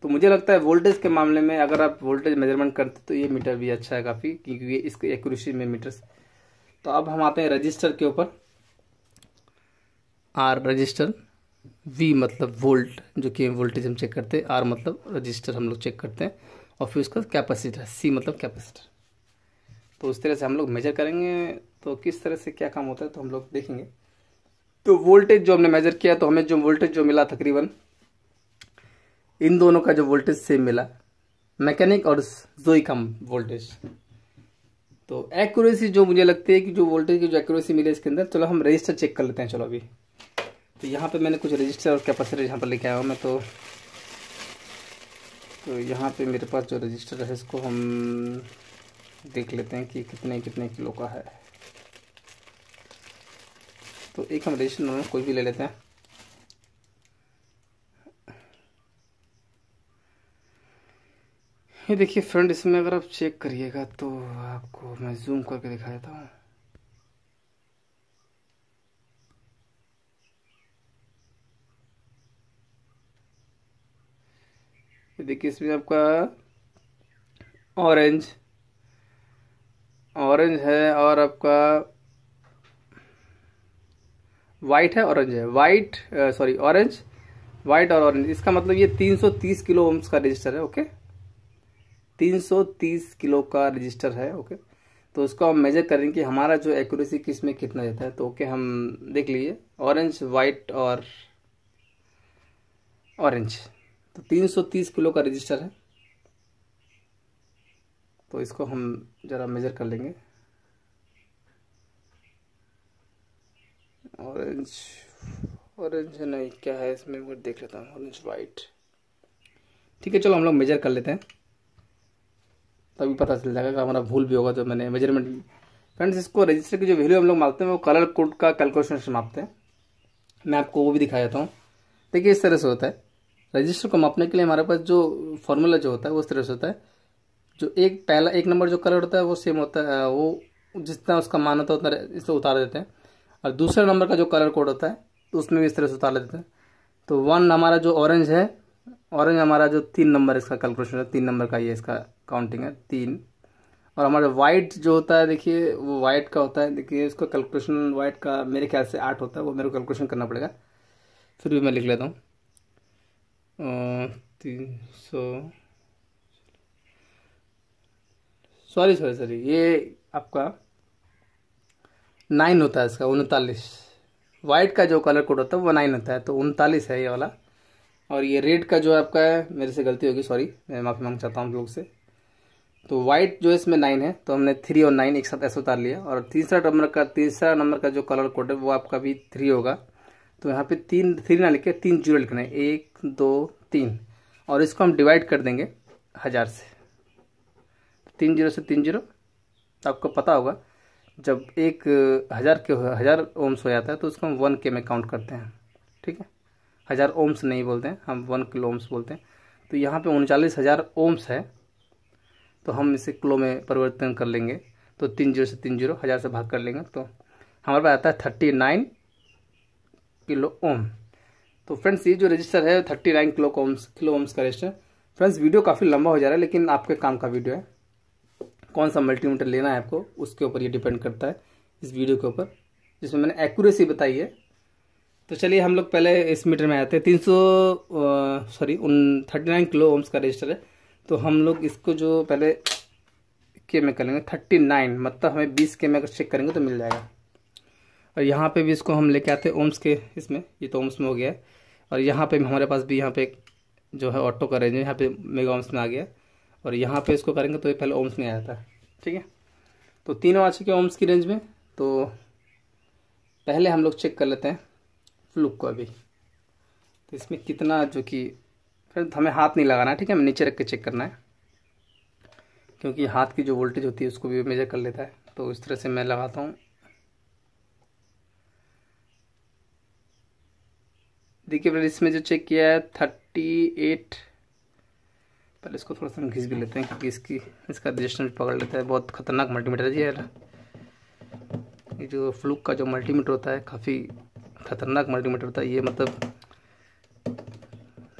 S1: तो मुझे लगता है वोल्टेज के मामले में अगर आप वोल्टेज मेजरमेंट करते तो ये मीटर भी अच्छा है काफ़ी क्योंकि इसके एक्यूरेसी में मीटर तो अब हम आते हैं रजिस्टर के ऊपर आर रजिस्टर वी मतलब वोल्ट जो कि वोल्टेज हम चेक करते हैं आर मतलब रजिस्टर हम लोग चेक करते हैं और फिर उसका कैपेसिटर सी मतलब कैपेसिटर तो उस तरह से हम लोग मेजर करेंगे तो किस तरह से क्या काम होता है तो हम लोग देखेंगे तो वोल्टेज जो हमने मेजर किया तो हमें जो वोल्टेज जो मिला तकरीबन इन दोनों का जो वोल्टेज सेम मिला मैकेनिक और जोई का वोल्टेज तो एक्यूरेसी जो मुझे लगती है कि जो वोल्टेज की जो एक्यूरेसी मिले इसके अंदर चलो हम रजिस्टर चेक कर लेते हैं चलो अभी तो यहाँ पे मैंने कुछ रजिस्टर और कैपेसिटर यहाँ पर लेके आया हूँ मैं तो तो यहाँ पे मेरे पास जो रजिस्टर है इसको हम देख लेते हैं कि कितने कितने किलो का है तो एक हम रजिस्टर नॉर्मल कोई भी ले लेते हैं ये देखिए फ्रेंड इसमें अगर आप चेक करिएगा तो आपको मैं जूम करके दिखा देता हूँ देखिए इसमें आपका ऑरेंज ऑरेंज है और आपका वाइट है ऑरेंज है वाइट सॉरी ऑरेंज वाइट और ऑरेंज इसका मतलब ये 330 किलो ओम्स का रजिस्टर है ओके 330 किलो का रजिस्टर है ओके तो उसको हम मेजर करेंगे कि हमारा जो एक्यूरेसी किस में कितना देता है तो ओके हम देख लीजिए ऑरेंज वाइट और ऑरेंज तो 330 किलो का रजिस्टर है तो इसको हम ज़रा मेज़र कर लेंगे ऑरेंज ऑरेंज नहीं क्या है इसमें मैं देख लेता हूँ ऑरेंज वाइट ठीक है चलो हम लोग मेजर कर लेते हैं तभी पता चल जाएगा कि हमारा भूल भी होगा जो मैंने मेजरमेंट फ्रेंड्स इसको रजिस्टर की जो वैल्यू हम लोग मापते हैं वो कलर कोड का कैलकुलेशन से मापते हैं मैं आपको वो भी दिखा देता हूँ देखिए इस तरह से होता है रजिस्टर को मापने के लिए हमारे पास जो फॉर्मूला जो होता है वो इस तरह से होता है जो एक पहला एक नंबर जो कलर होता है वो सेम होता है वो जितना उसका मान होता है उतना इससे उतार देते हैं और दूसरे नंबर का जो कलर कोड होता है तो उसमें भी इस तरह से उतार देते हैं तो वन हमारा जो ऑरेंज है ऑरेंज हमारा जो तीन नंबर इसका कैलकुलेशन है तीन नंबर का ये इसका काउंटिंग है तीन और हमारा वाइट जो होता है देखिए वो वाइट का होता है देखिए इसका कैलकुलेशन वाइट का मेरे ख्याल से आठ होता है वो मेरे को कैलकुलेशन करना पड़ेगा फिर भी मैं लिख लेता हूँ तीन सौ सॉरी सॉरी सॉरी ये आपका नाइन होता है इसका उनतालीस वाइट का जो कलर कोड होता है वो नाइन होता है तो उनतालीस है ये वाला और ये रेड का जो आपका है मेरे से गलती होगी सॉरी मैं माफ़ी मांग चाहता हूँ आप लोग से तो वाइट जो इसमें नाइन है तो हमने थ्री और नाइन एक साथ ऐसे उतार लिया और तीसरा नंबर का तीसरा नंबर का जो कलर कोड है वो आपका भी थ्री होगा तो यहाँ पे तीन थ्री ना लिख के तीन जीरो लिखना है एक दो तीन और इसको हम डिवाइड कर देंगे हज़ार से तीन जीरो से तीन जीरो तो आपको पता होगा जब एक हज़ार के हज़ार ओम्स हो जाता है तो उसको हम वन के में काउंट करते हैं ठीक है हज़ार ओम्स नहीं बोलते हैं हम वन किलो ओम्स बोलते हैं तो यहाँ पे उनचालीस हज़ार ओम्स है तो हम इसे किलो में परिवर्तन कर लेंगे तो तीन जीरो से तीन जीरो हज़ार से भाग कर लेंगे तो हमारे पास आता है थर्टी नाइन किलो ओम तो फ्रेंड्स ये जो रजिस्टर है thirty nine kilo ohms kilo ohms का रजिस्टर फ्रेंड्स वीडियो काफ़ी लंबा हो जा रहा है लेकिन आपके काम का वीडियो है कौन सा मल्टीमीटर लेना है आपको उसके ऊपर ये डिपेंड करता है इस वीडियो के ऊपर जिसमें मैंने एक्यूरेसी बताई है तो चलिए हम लोग पहले इस मीटर में आते हैं तीन सौ सॉरी उन थर्टी नाइन किलो ओम्स का रजिस्टर है तो हम लोग इसको जो पहले के में करेंगे थर्टी नाइन मतलब हमें बीस के में अगर चेक करेंगे तो मिल जाएगा और यहाँ पे भी इसको हम लेके आते हैं ओम्स के इसमें ये तो ओम्स में हो गया और यहाँ पे हमारे पास भी यहाँ पे जो है ऑटो का रेंज यहाँ पे मेगा ओम्स में आ गया और यहाँ पे इसको करेंगे तो ये पहले ओम्स में आया था ठीक है तो तीनों आ चुके ओम्स की रेंज में तो पहले हम लोग चेक कर लेते हैं फ्लूक को अभी तो इसमें कितना जो कि फिर तो हमें हाथ नहीं लगाना है ठीक है हमें नीचे रख के चेक करना है क्योंकि हाथ की जो वोल्टेज होती है उसको भी मेजर कर लेता है तो इस तरह से मैं लगाता हूँ देखिए फ्रेंड इसमें जो चेक किया है थर्टी एट पहले इसको थोड़ा सा हम घिस भी लेते हैं क्योंकि इसकी इसका रेजिस्टेंस पकड़ लेता है बहुत खतरनाक मल्टीमीटर है जी यार ये जो फ्लूक का जो मल्टीमीटर होता है काफ़ी खतरनाक मल्टीमीटर होता है ये मतलब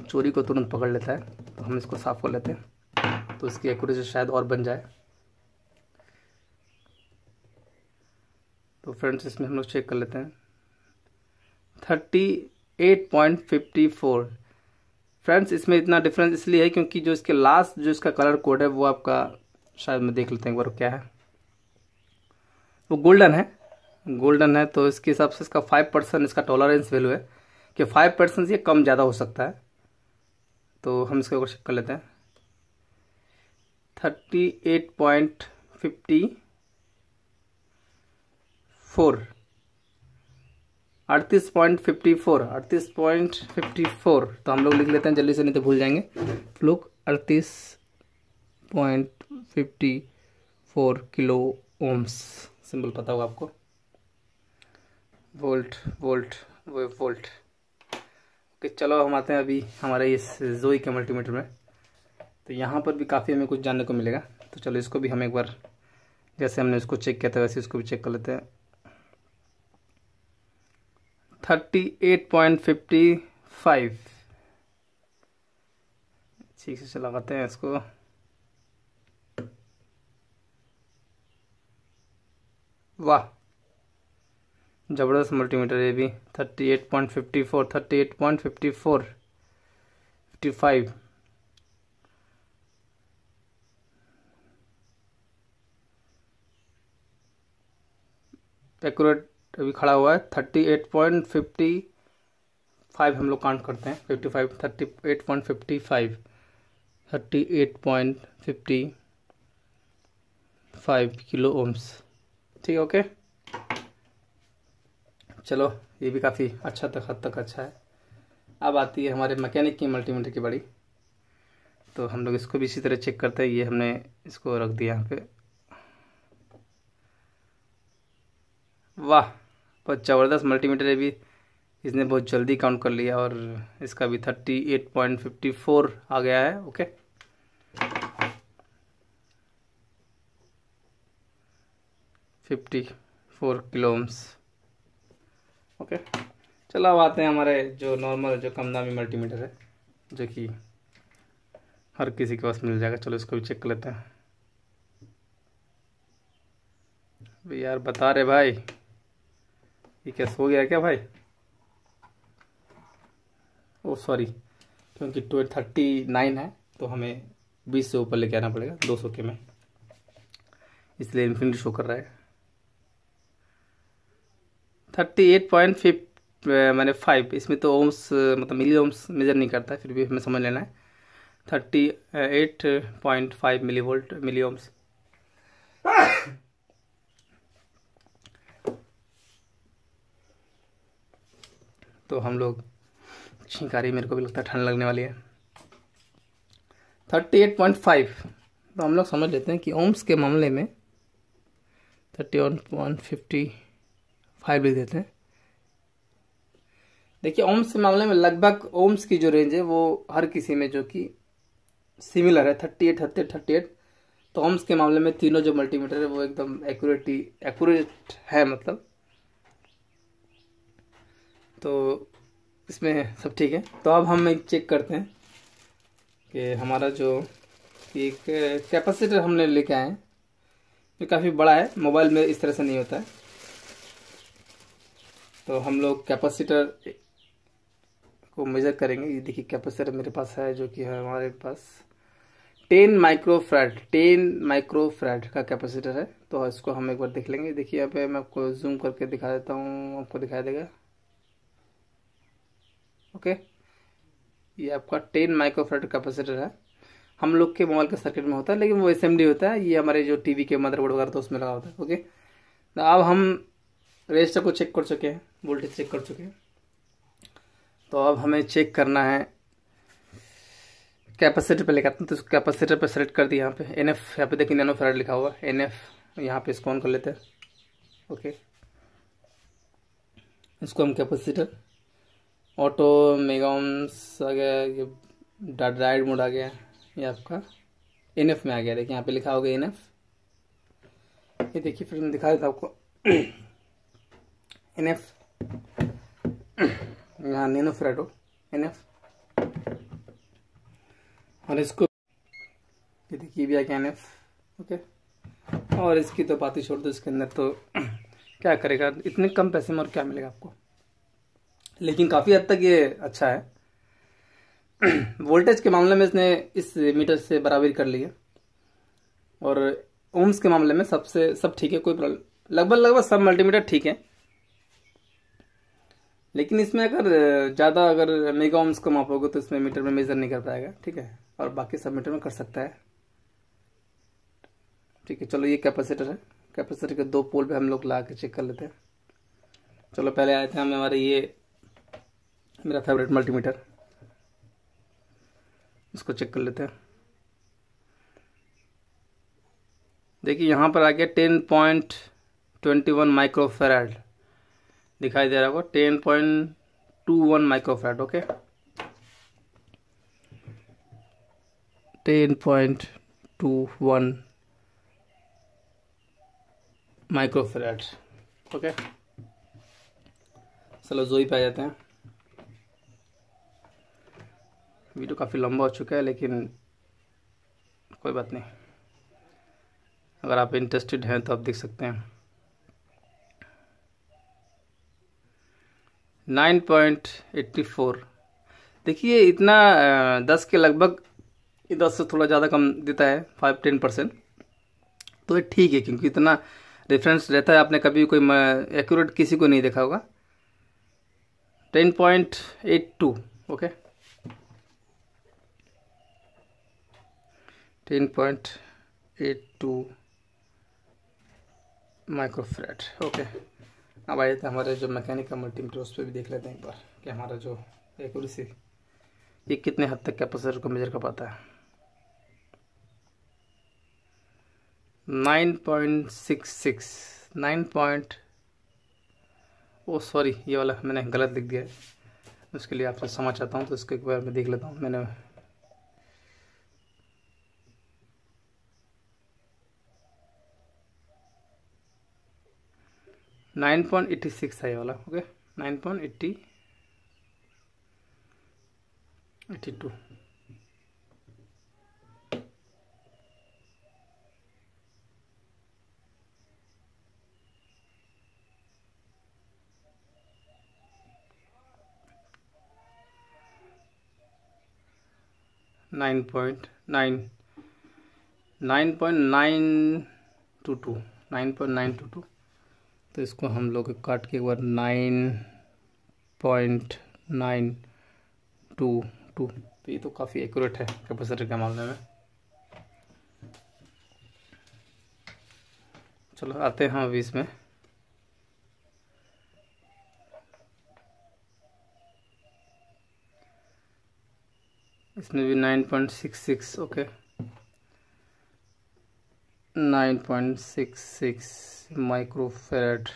S1: चोरी को तुरंत पकड़ लेता है तो हम इसको साफ़ कर लेते हैं तो इसकी एक्यूरेसी शायद और बन जाए तो फ्रेंड्स इसमें हम लोग चेक कर लेते हैं थर्टी 8.54 फ्रेंड्स इसमें इतना डिफरेंस इसलिए है क्योंकि जो इसके लास्ट जो इसका कलर कोड है वो आपका शायद मैं देख लेते हैं एक बार क्या है वो गोल्डन है गोल्डन है तो इसके हिसाब से इसका फाइव परसेंट इसका टॉलरेंस वैल्यू है कि फाइव परसेंट ये कम ज़्यादा हो सकता है तो हम इसको चेक कर लेते हैं thirty eight point fifty four अड़तीस पॉइंट फिफ्टी फोर अड़तीस पॉइंट फिफ्टी फोर तो हम लोग लिख लेते हैं जल्दी से नहीं तो भूल जाएंगे लोग अड़तीस point fifty four kilo ohms symbol पता होगा आपको वोल्ट वोल्ट वो वोल्ट ओके चलो हम आते हैं अभी हमारे इस जोई के मल्टीमीटर में तो यहाँ पर भी काफ़ी हमें कुछ जानने को मिलेगा तो चलो इसको भी हम एक बार जैसे हमने इसको चेक किया था वैसे इसको भी चेक कर लेते हैं thirty eight point fifty five ठीक से लगाते हैं इसको वाह ज़बरदस्त मल्टीमीटर ये भी thirty eight point fifty four thirty eight point fifty four fifty five accurate अभी खड़ा हुआ है thirty eight point fifty five हम लोग काउंट करते हैं fifty five thirty eight point fifty five thirty eight point fifty five kilo ohms ठीक है ओके चलो ये भी काफ़ी अच्छा तक हद तक अच्छा है अब आती है हमारे मैकेनिक की मल्टीमीटर की बड़ी तो हम लोग इसको भी इसी तरह चेक करते हैं ये हमने इसको रख दिया यहाँ पे वाह पर ज़बरदस्त मल्टीमीटर है भी इसने बहुत जल्दी काउंट कर लिया और इसका भी thirty eight point fifty four आ गया है okay fifty four kilohms okay चलो अब आते हैं हमारे जो नॉर्मल जो कम दामी मल्टीमीटर है जो कि हर किसी के पास मिल जाएगा चलो इसको भी चेक कर लेते हैं यार बता रहे भाई ये क्या सो गया क्या भाई ओ oh, सॉरी क्योंकि ट्वेल्व थर्टी नाइन है तो हमें बीस से ऊपर लेके आना पड़ेगा दो सौ के में इसलिए इन्फिनिटी शो कर रहा है थर्टी एट पॉइंट फिफ मैंने फाइव इसमें तो ओम्स मतलब मिली ओम्स मेजर नहीं करता है फिर भी हमें समझ लेना है thirty eight point five millivolt milliohms तो हम लोग छिंकारी मेरे को भी लगता है ठंड लगने वाली है थर्टी एट पॉइंट फाइव तो हम लोग समझ लेते हैं कि ओम्स के मामले में thirty one point fifty five देते हैं देखिए ओम्स के मामले में लगभग ओम्स की जो रेंज है वो हर किसी में जो कि सिमिलर है thirty eight thirty eight thirty eight तो ओम्स के मामले में तीनों जो मल्टीमीटर है वो एकदम एक्यूरेटी एक्यूरेट है मतलब तो इसमें सब ठीक है तो अब हम एक चेक करते हैं कि हमारा जो एक कैपेसिटर हमने लेके आए हैं जो काफ़ी बड़ा है मोबाइल में इस तरह से नहीं होता है तो हम लोग कैपेसिटर को मेज़र करेंगे ये देखिए कैपेसिटर मेरे पास है जो कि है हमारे पास टेन माइक्रोफ्रैड टेन माइक्रोफ्रैड का कैपेसिटर है तो इसको हम एक बार देख लेंगे देखिए यहाँ पे मैं आपको जूम करके दिखा देता हूँ आपको दिखाई देगा ओके ये आपका टेन माइक्रोफ्रेड कैपेसिटर है हम लोग के मोबाइल के सर्किट में होता है लेकिन वो एस होता है ये हमारे जो टीवी के मदरबोर्ड वगैरह तो उसमें लगा होता है ओके तो अब हम रजिस्टर को चेक कर चुके हैं वोल्टेज चेक कर चुके हैं तो अब हमें चेक करना है कैपेसिटर पे लिखाते हैं तो कैपेसिटर पे सेलेक्ट कर दिया यहाँ पे एन एफ यहाँ पे देखिए नैनो फ्रेड लिखा हुआ है एन एफ यहाँ पे इसको ऑन कर लेते हैं ओके इसको हम कैपेसिटर ऑटो मेगाम्स आ गया ये राइड मोड आ गया ये आपका एन एफ में आ गया देखिए यहाँ पे लिखा होगा एन एफ ये देखिए फिर मैं दिखा देता आपको एन एफ यहाँ नैनो फ्रेडो एन एफ और इसको ये देखिए भी आ गया एन एफ ओके और इसकी तो बात ही छोड़ दो इसके अंदर तो क्या करेगा इतने कम पैसे में और क्या मिलेगा आपको लेकिन काफ़ी हद तक ये अच्छा है वोल्टेज के मामले में इसने इस मीटर से बराबरी कर ली है और ओम्स के मामले में सबसे सब ठीक है कोई प्रॉब्लम लगभग लगभग सब मल्टीमीटर ठीक है लेकिन इसमें अगर ज़्यादा अगर मेगा ओम्स को मापोगे तो इसमें मीटर में मेज़र नहीं कर पाएगा ठीक है और बाकी सब मीटर में कर सकता है ठीक है चलो ये कैपेसिटर है कैपेसिटर के दो पोल पे हम लोग ला के चेक कर लेते हैं चलो पहले आए थे हम हमारे ये मेरा फेवरेट मल्टीमीटर इसको चेक कर लेते हैं देखिए यहाँ पर आ गया ten point twenty one microfarad दिखाई दे रहा होगा ten point two one microfarad okay ten point two one microfarad okay चलो जोई पे आ जाते हैं वीडियो तो काफ़ी लंबा हो चुका है लेकिन कोई बात नहीं अगर आप इंटरेस्टेड हैं तो आप देख सकते हैं नाइन पॉइंट एट्टी फोर देखिए इतना दस के लगभग दस से थोड़ा ज़्यादा कम देता है फाइव टेन परसेंट तो ये ठीक है क्योंकि इतना रेफरेंस रहता है आपने कभी कोई एक्यूरेट किसी को नहीं देखा होगा ten point eight two okay ten point eight two microfarad okay अब आइए तो हमारे जो मैकेनिकल मल्टीमीटर उस पर भी देख लेते हैं एक बार कि हमारा जो एक्यूरेसी ये कितने हद तक कैपेसिटर को मेजर कर पाता है nine point six six nine point oh sorry ये वाला मैंने गलत लिख दिया है उसके लिए आपसे समझ आता हूँ तो इसको एक बार मैं देख लेता हूँ मैंने नाइन पॉइंट एट्टी सिक्स है वाला okay nine point eighty eighty two nine point nine nine point nine two two nine point nine two two तो इसको हम लोग काट के एक बार nine point nine two two तो ये तो काफ़ी एक्यूरेट है कैपेसिटर के मामले में चलो आते हैं अभी इसमें इसमें भी nine point six six okay 9.66 microfarad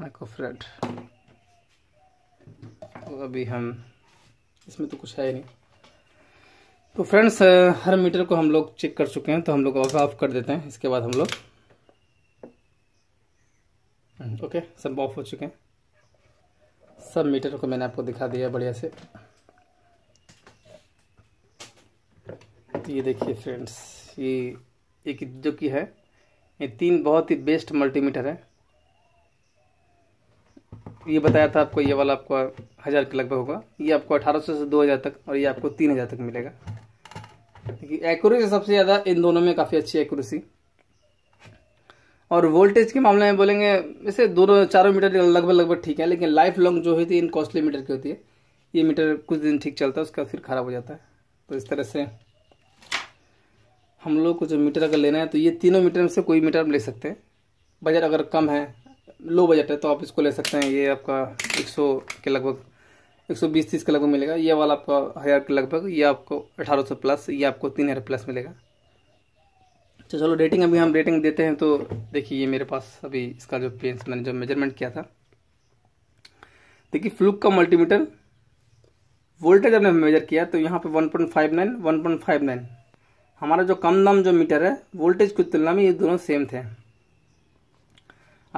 S1: microfarad तो अभी हम इसमें तो कुछ है नहीं तो फ्रेंड्स हर मीटर को हम लोग चेक कर चुके हैं तो हम लोग ऑफ कर देते हैं इसके बाद हम लोग हम्म, ओके सब ऑफ हो चुके हैं सब मीटर को मैंने आपको दिखा दिया बढ़िया से ये देखिए फ्रेंड्स ये एक जो कि है ये तीन बहुत ही बेस्ट मल्टीमीटर है ये बताया था आपको ये वाला आपको हज़ार के लगभग होगा ये आपको अठारह सौ से दो हज़ार तक और ये आपको तीन हज़ार तक मिलेगा एक्यूरेसी सबसे ज़्यादा इन दोनों में काफ़ी अच्छी एक्यूरेसी और वोल्टेज के मामले में बोलेंगे वैसे दोनों चारों मीटर लगभग लगभग ठीक है लेकिन लाइफ लॉन्ग जो होती है इन कॉस्टली मीटर की होती है ये मीटर कुछ दिन ठीक चलता है उसका फिर ख़राब हो जाता है तो इस तरह से हम लोग को जो मीटर अगर लेना है तो ये तीनों मीटर में से कोई मीटर ले सकते हैं बजट अगर कम है लो बजट है तो आप इसको ले सकते हैं ये आपका 100 के लगभग 120 30 के लगभग मिलेगा ये वाला आपका हज़ार के लगभग ये आपको 1800 प्लस ये आपको तीन हज़ार प्लस मिलेगा तो चलो रेटिंग अभी हम रेटिंग देते हैं तो देखिए ये मेरे पास अभी इसका जो पेंस मैंने जो मेजरमेंट किया था देखिए फ्लूक का मल्टीमीटर वोल्टेज हमने मेजर किया तो यहाँ पे फाइव नाइन हमारा जो कम दाम जो मीटर है वोल्टेज की तुलना में ये दोनों सेम थे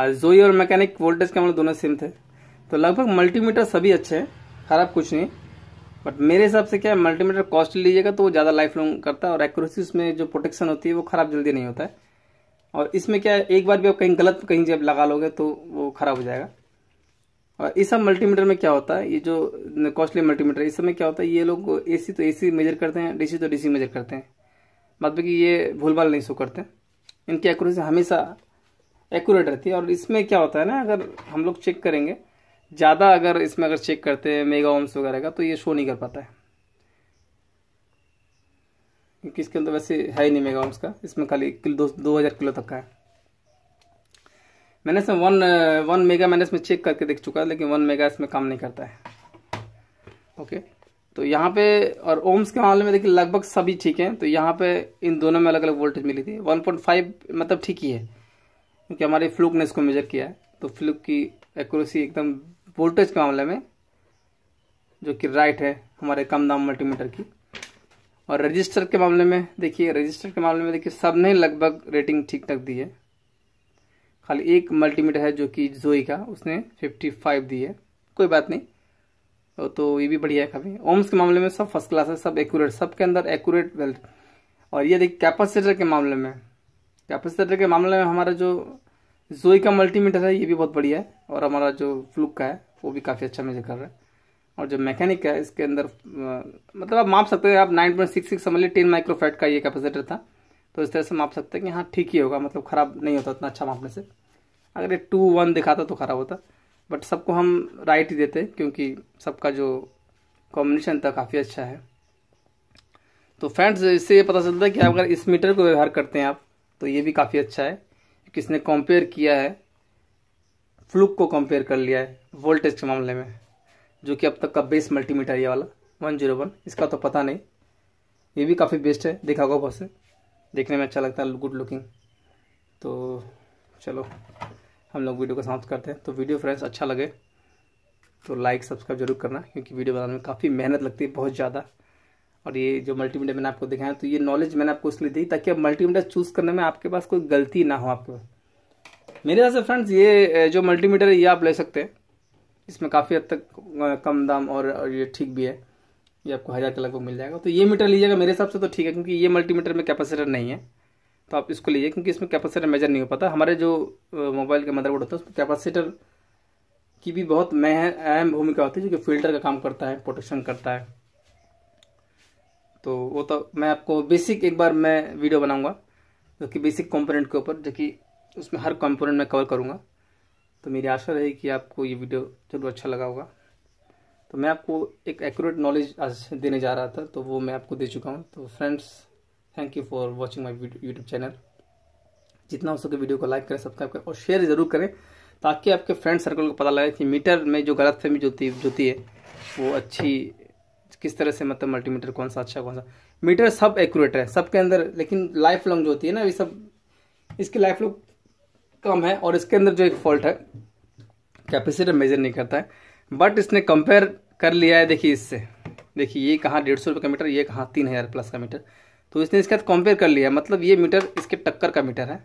S1: और जोई और मैकेनिक वोल्टेज के हमारे दोनों सेम थे तो लगभग मल्टीमीटर सभी अच्छे हैं खराब कुछ नहीं बट मेरे हिसाब से क्या है मल्टीमीटर कॉस्ट लीजिएगा तो वो ज़्यादा लाइफ लॉन्ग करता है और एक्यूरेसी उसमें जो प्रोटेक्शन होती है वो ख़राब जल्दी नहीं होता है और इसमें क्या है एक बार भी आप कहीं गलत कहीं जब लगा लोगे तो वो ख़राब हो जाएगा और इस सब मल्टीमीटर में क्या होता है ये जो कॉस्टली मल्टीमीटर इस समय क्या होता है ये लोग एसी तो एसी मेजर करते हैं डीसी तो डीसी मेजर करते हैं मतलब कि ये भूल भाल नहीं शो करते इनकी एक्यूरेसी हमेशा एक्यूरेट रहती है और इसमें क्या होता है ना अगर हम लोग चेक करेंगे ज़्यादा अगर इसमें अगर चेक करते हैं मेगा ओम्स वगैरह का तो ये शो नहीं कर पाता है क्योंकि इसके अंदर वैसे है ही नहीं मेगा ओम्स का इसमें खाली किलो दो, दो हज़ार किलो तक का है मैंने इसमें वन वन मेगा मैंने इसमें चेक करके देख चुका है लेकिन वन मेगा इसमें काम नहीं करता है ओके तो यहाँ पे और ओम्स के मामले में देखिए लगभग सभी ठीक हैं तो यहाँ पे इन दोनों में अलग अलग वोल्टेज मिली थी 1.5 मतलब ठीक ही है क्योंकि हमारे फ्लूक ने इसको मेजर किया है तो फ्लूक की एक्यूरेसी एकदम वोल्टेज के मामले में जो कि राइट है हमारे कम दाम मल्टीमीटर की और रजिस्टर के मामले में देखिए रजिस्टर के मामले में देखिए सब ने लगभग रेटिंग ठीक ठाक दी है खाली एक मल्टीमीटर है जो कि जोई का उसने फिफ्टी दी है कोई बात नहीं तो, तो ये भी बढ़िया है काफ़ी ओम्स के मामले में सब फर्स्ट क्लास है सब एक्यूरेट सब के अंदर एक्यूरेट वेल्थ और ये देखिए कैपेसिटर के मामले में कैपेसिटर के मामले में हमारा जो जोई का मल्टीमीटर है ये भी बहुत बढ़िया है और हमारा जो फ्लूक का है वो भी काफ़ी अच्छा मेजर कर रहा है और जो मैकेनिक है इसके अंदर मतलब आप माप सकते हैं आप नाइन पॉइंट सिक्स सिक्स समझ टेन माइक्रोफेट का ये कैपेसिटर था तो इस तरह से माप सकते हैं कि हाँ ठीक ही होगा मतलब ख़राब नहीं होता उतना अच्छा मापने से अगर ये टू वन दिखाता तो खराब होता बट सबको हम राइट ही देते क्योंकि सबका जो कॉम्बिनेशन था काफ़ी अच्छा है तो फ्रेंड्स इससे ये पता चलता है कि अगर इस मीटर को व्यवहार करते हैं आप तो ये भी काफ़ी अच्छा है किसने कंपेयर किया है फ्लूक को कंपेयर कर लिया है वोल्टेज के मामले में जो कि अब तक का बेस्ट मल्टीमीटर ये वाला वन जीरो वन इसका तो पता नहीं ये भी काफ़ी बेस्ट है देखा होगा बहुत से देखने में अच्छा लगता है गुड लुकिंग तो चलो हम लोग वीडियो को समाप्त करते हैं तो वीडियो फ्रेंड्स अच्छा लगे तो लाइक सब्सक्राइब जरूर करना क्योंकि वीडियो बनाने में काफ़ी मेहनत लगती है बहुत ज़्यादा और ये जो मल्टीमीडिया मैंने आपको दिखाया तो ये नॉलेज मैंने आपको इसलिए दी ताकि आप मल्टीमीडिया चूज़ करने में आपके पास कोई गलती ना हो आपके पास मेरे हिसाब से फ्रेंड्स ये जो मल्टीमीटर है ये आप ले सकते हैं इसमें काफ़ी हद तक कम दाम और ये ठीक भी है ये आपको हज़ार के लगभग मिल जाएगा तो ये मीटर लीजिएगा मेरे हिसाब से तो ठीक है क्योंकि ये मल्टीमीटर में कैपेसिटर नहीं है तो आप इसको लीजिए क्योंकि इसमें कैपेसिटर मेजर नहीं हो पाता हमारे जो मोबाइल के मदरबोर्ड होता है उसमें कैपेसिटर की भी बहुत अहम भूमिका होती है जो कि फिल्टर का काम करता है प्रोटेक्शन करता है तो वो तो मैं आपको बेसिक एक बार मैं वीडियो बनाऊंगा जो कि बेसिक कंपोनेंट के ऊपर जो कि उसमें हर कंपोनेंट मैं कवर करूंगा तो मेरी आशा रही कि आपको ये वीडियो जरूर अच्छा लगा होगा तो मैं आपको एक एक्यूरेट नॉलेज आज देने जा रहा था तो वो मैं आपको दे चुका हूँ तो friends thank you for watching my YouTube channel जितना हो सके वीडियो को लाइक करें सब्सक्राइब करें और शेयर जरूर करें ताकि आपके फ्रेंड सर्कल को पता लगे कि मीटर में जो गलत फहमी जोती जोती है वो अच्छी किस तरह से मतलब मल्टीमीटर कौन सा अच्छा कौन सा मीटर सब एक्यूरेट है सबके अंदर लेकिन लाइफ लॉन्ग जो होती है ना ये सब इसकी लाइफ लॉन्ग कम है और इसके अंदर जो एक फॉल्ट है कैपेसिटर मेजर तो नहीं करता है बट इसने कंपेयर कर लिया है देखिए इससे देखिए ये कहाँ डेढ़ सौ रुपये का मीटर ये कहाँ तीन हज़ार प्लस का मीटर तो इसने इसके साथ कंपेयर कर लिया मतलब ये मीटर इसके टक्कर का मीटर है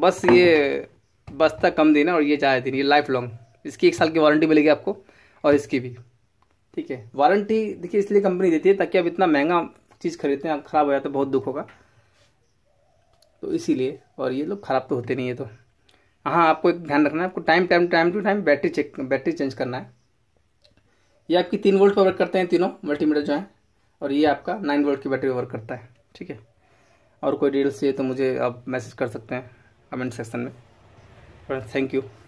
S1: बस ये बस्ता कम देना और ये चाहे दिन ये लाइफ लॉन्ग इसकी एक साल की वारंटी मिलेगी आपको और इसकी भी ठीक है वारंटी देखिए इसलिए कंपनी देती है ताकि आप इतना महंगा चीज़ खरीदते हैं ख़राब हो जाता है बहुत दुख होगा तो इसीलिए और ये लोग ख़राब तो होते नहीं है तो हाँ आपको एक ध्यान रखना है आपको time time time to time battery check battery change करना है ये आपकी तीन वोल्ट पर वर्क करते हैं तीनों मल्टीमीटर जो है और ये आपका नाइन वोल्ट की बैटरी वर्क करता है ठीक है और कोई डिटेल्स चाहिए तो मुझे आप मैसेज कर सकते हैं कमेंट सेक्शन में थैंक यू